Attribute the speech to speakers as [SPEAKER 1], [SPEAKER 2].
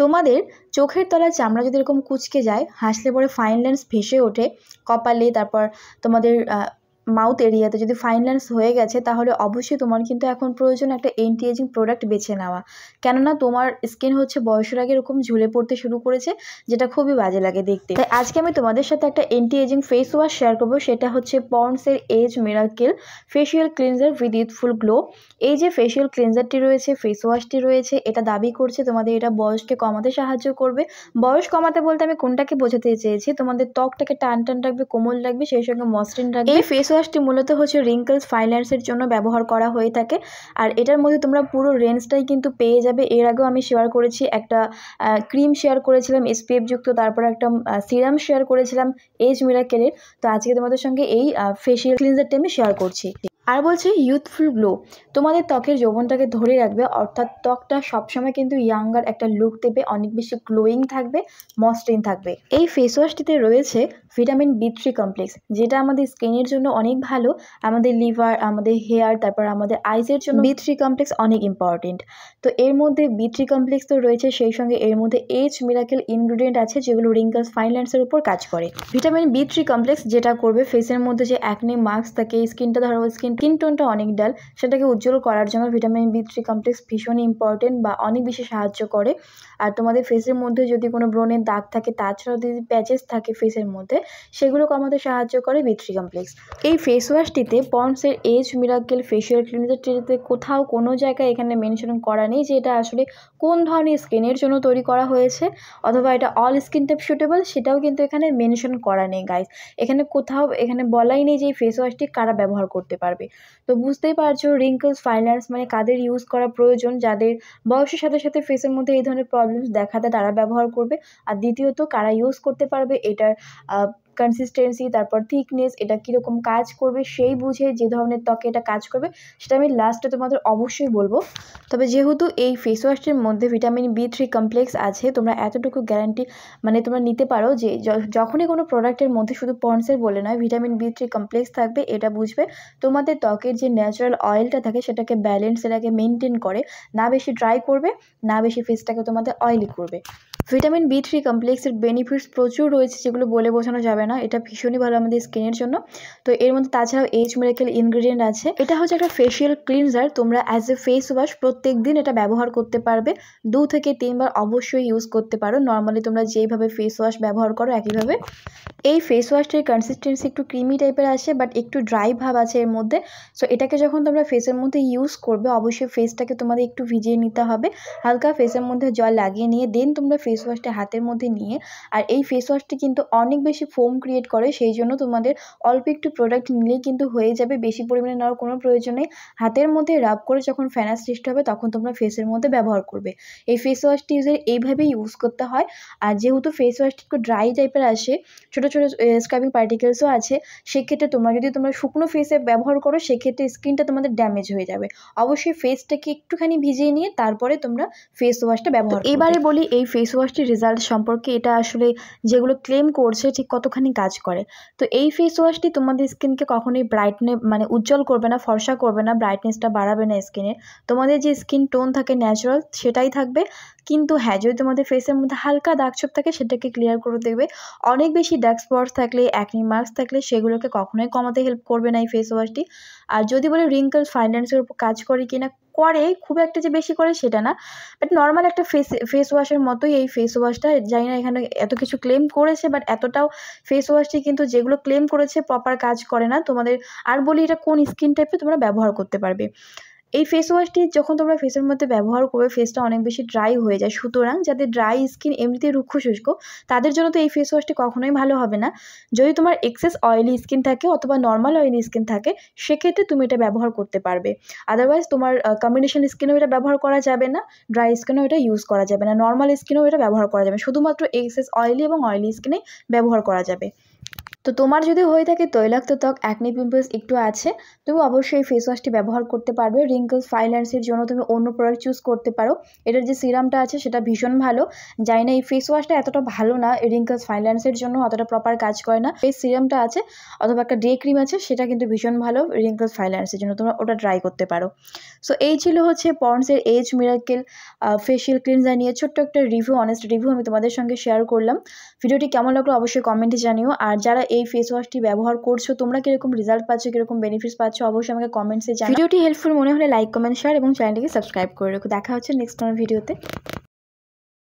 [SPEAKER 1] তোমাদের চোখের তলার চামড়া যদি এরকম কুচকে যায় হাসলে পরে ফাইন লেন্স ভেসে ওঠে কপালে তারপর তোমাদের মাউথ এরিয়াতে যদি ফাইন লাইন্স হয়ে গেছে তাহলে অবশ্যই তোমার কিন্তু এখন প্রয়োজন একটা এন্টি এজিং প্রোডাক্ট বেছে নেওয়া কেননা তোমার স্কিন হচ্ছে বয়সের আগে এরকম ঝুলে পড়তে শুরু করেছে যেটা খুবই বাজে লাগে দেখতে তাই আজকে আমি তোমাদের সাথে একটা anti ageing face wash share করবো সেটা হচ্ছে পন্ডসের age miracle facial cleanser with youthful glow এই যে ফেশিয়াল ক্লিনজারটি রয়েছে ফেস ওয়াশটি রয়েছে এটা দাবি করছে তোমাদের এটা বয়সকে কমাতে সাহায্য করবে বয়স কমাতে বলতে আমি কোনটাকে বোঝাতে চেয়েছি তোমাদের ত্বকটাকে টান টান রাখবে কোমল রাখবে সেই সঙ্গে মসৃণ রাখবে এই ফেস ওয়াশ ব্রাশটি মূলত হচ্ছে রিঙ্কেলস ফাইন্যান্সের জন্য ব্যবহার করা হয়ে থাকে আর এটার মধ্যে তোমরা পুরো রেঞ্জটাই কিন্তু পেয়ে যাবে এর আগেও আমি শেয়ার করেছি একটা ক্রিম শেয়ার করেছিলাম যুক্ত তারপর একটা সিরাম শেয়ার করেছিলাম এজ মিরাকেলের তো আজকে তোমাদের সঙ্গে এই ফেসিয়াল ক্লিনজারটি আমি শেয়ার করছি আর বলছি ইউথফুল গ্লো তোমাদের ত্বকের যৌবনটাকে ধরে রাখবে অর্থাৎ ত্বকটা সবসময় কিন্তু ইয়াঙ্গার একটা লুক দেবে অনেক বেশি গ্লোয়িং থাকবে মসৃণ থাকবে এই ফেস ওয়াশটিতে রয়েছে ভিটামিন বি থ্রি কমপ্লেক্স যেটা আমাদের স্কিনের জন্য অনেক ভালো আমাদের লিভার আমাদের হেয়ার তারপর আমাদের আইসের জন্য বি থ্রি কমপ্লেক্স অনেক ইম্পর্টেন্ট তো এর মধ্যে বি থ্রি কমপ্লেক্স তো রয়েছে সেই সঙ্গে এর মধ্যে এইচ মিরাকেল ইনগ্রিডিয়েন্ট আছে যেগুলো রিঙ্কলস ফাইন লাইন্সের উপর কাজ করে ভিটামিন বি থ্রি কমপ্লেক্স যেটা করবে ফেসের মধ্যে যে অ্যাকনে মাস্ক থাকে স্কিনটা ধরো স্কিন স্কিন টোনটা অনেক ডাল সেটাকে উজ্জ্বল করার জন্য ভিটামিন বি থ্রি কমপ্লেক্স ভীষণ ইম্পর্টেন্ট বা অনেক বেশি সাহায্য করে আর তোমাদের ফেসের মধ্যে যদি কোনো ব্রণের দাগ থাকে তাছাড়াও যদি প্যাচেস থাকে ফেসের মধ্যে সেগুলো কমাতে সাহায্য করে বি থ্রি কমপ্লেক্স এই ফেস ওয়াশটিতে পন্ডসের এজ মিরাকেল ফেসিয়াল ক্লিনজারটিতে কোথাও কোনো জায়গায় এখানে মেনশন করা নেই যে এটা আসলে কোন ধরনের স্কিনের জন্য তৈরি করা হয়েছে অথবা এটা অল স্কিন টাইপ সুটেবল সেটাও কিন্তু এখানে মেনশন করা নেই গাইস এখানে কোথাও এখানে বলাই নেই যে এই ফেস ওয়াশটি কারা ব্যবহার করতে পারবে হবে তো বুঝতেই পারছো রিঙ্কলস ফাইনান্স মানে কাদের ইউজ করা প্রয়োজন যাদের বয়সের সাথে সাথে ফেসের মধ্যে এই ধরনের প্রবলেমস দেখা দেয় তারা ব্যবহার করবে আর দ্বিতীয়ত কারা ইউজ করতে পারবে এটার কনসিস্টেন্সি তারপর থিকনেস এটা কীরকম কাজ করবে সেই বুঝে যে ধরনের ত্বকে এটা কাজ করবে সেটা আমি লাস্টে তোমাদের অবশ্যই বলবো তবে যেহেতু এই ফেস ওয়াশটির মধ্যে ভিটামিন বি থ্রি কমপ্লেক্স আছে তোমরা এতটুকু গ্যারান্টি মানে তোমরা নিতে পারো যে যখনই কোনো প্রোডাক্টের মধ্যে শুধু পন্সের বলে নয় ভিটামিন বি থ্রি কমপ্লেক্স থাকবে এটা বুঝবে তোমাদের ত্বকের যে ন্যাচারাল অয়েলটা থাকে সেটাকে ব্যালেন্স সেটাকে মেনটেন করে না বেশি ড্রাই করবে না বেশি ফেসটাকে তোমাদের অয়েলি করবে ভিটামিন বি থ্রি কমপ্লেক্সের বেনিফিটস প্রচুর রয়েছে যেগুলো বলে বোঝানো যাবে না এটা ভীষণই ভালো আমাদের স্কিনের জন্য তো এর মধ্যে তাছাড়াও এইচ মেরেকেল ইনগ্রিডিয়েন্ট আছে এটা হচ্ছে একটা ফেসিয়াল ক্লিনজার তোমরা অ্যাজ এ ফেস ওয়াশ প্রত্যেক দিন এটা ব্যবহার করতে পারবে দু থেকে তিনবার অবশ্যই ইউজ করতে পারো নর্মালি তোমরা যেইভাবে ফেস ওয়াশ ব্যবহার করো একইভাবে এই ফেস ওয়াশটির কনসিস্টেন্সি একটু ক্রিমি টাইপের আসে বাট একটু ড্রাই ভাব আছে এর মধ্যে সো এটাকে যখন তোমরা ফেসের মধ্যে ইউজ করবে অবশ্যই ফেসটাকে তোমাদের একটু ভিজিয়ে নিতে হবে হালকা ফেসের মধ্যে জল লাগিয়ে নিয়ে দেন তোমরা ফেস ওয়াশটা হাতের মধ্যে নিয়ে আর এই ফেস ওয়াশটি কিন্তু অনেক বেশি ফোম ক্রিয়েট করে সেই জন্য তোমাদের অল্প একটু প্রোডাক্ট নিলেই কিন্তু হয়ে যাবে বেশি পরিমাণে নেওয়ার কোনো প্রয়োজন নেই হাতের মধ্যে রাব করে যখন ফ্যানা সৃষ্টি হবে তখন তোমরা ফেসের মধ্যে ব্যবহার করবে এই ফেস ওয়াশটি ইউজের এইভাবেই ইউজ করতে হয় আর যেহেতু ফেস ওয়াশটি একটু ড্রাই টাইপের আসে ছোটো ছোটো স্ক্রাবিং পার্টিকেলসও আছে সেক্ষেত্রে তোমরা যদি তোমরা শুকনো ফেসে ব্যবহার করো সেক্ষেত্রে স্কিনটা তোমাদের ড্যামেজ হয়ে যাবে অবশ্যই ফেসটাকে একটুখানি ভিজিয়ে নিয়ে তারপরে তোমরা ফেস ওয়াশটা ব্যবহার এবারে বলি এই ফেস ওয়াশটির রেজাল্ট সম্পর্কে এটা আসলে যেগুলো ক্লেম করছে ঠিক কতখানি কাজ করে তো এই ফেস ওয়াশটি তোমাদের স্কিনকে কখনোই ব্রাইটনে মানে উজ্জ্বল করবে না ফর্সা করবে না ব্রাইটনেসটা বাড়াবে না স্কিনের তোমাদের যে স্কিন টোন থাকে ন্যাচারাল সেটাই থাকবে কিন্তু হ্যাঁ যদি তোমাদের ফেসের মধ্যে হালকা দাগ ছোপ থাকে সেটাকে ক্লিয়ার করে দেবে অনেক বেশি ডার্ক স্পটস থাকলে অ্যাকনি মার্কস থাকলে সেগুলোকে কখনোই কমাতে হেল্প করবে না এই ফেস ওয়াশটি আর যদি বলে রিঙ্কেলস ফাইন্যান্সের উপর কাজ করে কিনা করে খুব একটা যে বেশি করে সেটা না বাট নর্মাল একটা ফেস ফেস ওয়াশের মতোই এই ফেস ওয়াশটা জানি না এখানে এত কিছু ক্লেম করেছে বাট এতটাও ফেস ওয়াশটি কিন্তু যেগুলো ক্লেম করেছে প্রপার কাজ করে না তোমাদের আর বলি এটা কোন স্কিন টাইপে তোমরা ব্যবহার করতে পারবে এই ফেস ওয়াশটি যখন তোমরা ফেসের মধ্যে ব্যবহার করবে ফেসটা অনেক বেশি ড্রাই হয়ে যায় সুতরাং যাদের ড্রাই স্কিন এমনিতে রুক্ষ শুষ্ক তাদের জন্য তো এই ফেস ওয়াশটি কখনোই ভালো হবে না যদি তোমার এক্সেস অয়েলি স্কিন থাকে অথবা নর্মাল অয়েলি স্কিন থাকে সেক্ষেত্রে তুমি এটা ব্যবহার করতে পারবে আদারওয়াইজ তোমার কম্বিনেশন স্কিনেও এটা ব্যবহার করা যাবে না ড্রাই স্কিনেও এটা ইউজ করা যাবে না নর্মাল স্কিনেও এটা ব্যবহার করা যাবে শুধুমাত্র এক্সেস অয়েলি এবং অয়েলি স্কিনে ব্যবহার করা যাবে তো তোমার যদি হয়ে থাকে তৈলাক্ত ত্বক অ্যাকনি পিম্পলস একটু আছে তুমি অবশ্যই এই ফেস ওয়াশটি ব্যবহার করতে পারবে রিঙ্কলস ফাইল্যান্সের জন্য তুমি অন্য প্রোডাক্ট চুজ করতে পারো এটার যে সিরামটা আছে সেটা ভীষণ ভালো জানি না এই ফেস ওয়াশটা এতটা ভালো না রিঙ্কলস ফাইল্যান্সের জন্য অতটা প্রপার কাজ করে না এই সিরামটা আছে অথবা একটা ডে ক্রিম আছে সেটা কিন্তু ভীষণ ভালো রিঙ্কলস ফাইল্যান্সের জন্য তোমরা ওটা ট্রাই করতে পারো সো এই ছিল হচ্ছে পর্নসের এজ মিরাকেল ফেসিয়াল ক্লিনজার নিয়ে ছোট্ট একটা রিভিউ অনেস্ট রিভিউ আমি তোমাদের সঙ্গে শেয়ার করলাম ভিডিওটি কেমন লাগলো অবশ্যই কমেন্টে জানিও আর যারা এই ফেস ওয়াশটি ব্যবহার করছো তোমরা কীরকম রেজাল্ট পাচ্ছ কীরকম বেনিফিটস পাচ্ছ অবশ্যই আমাকে কমেন্টসে জানাও ভিডিওটি হেল্পফুল মনে হলে লাইক কমেন্ট শেয়ার এবং চ্যানেলটিকে সাবস্ক্রাইব করে রেখো দেখা হচ্ছে নেক্সট কোনো ভিডিওতে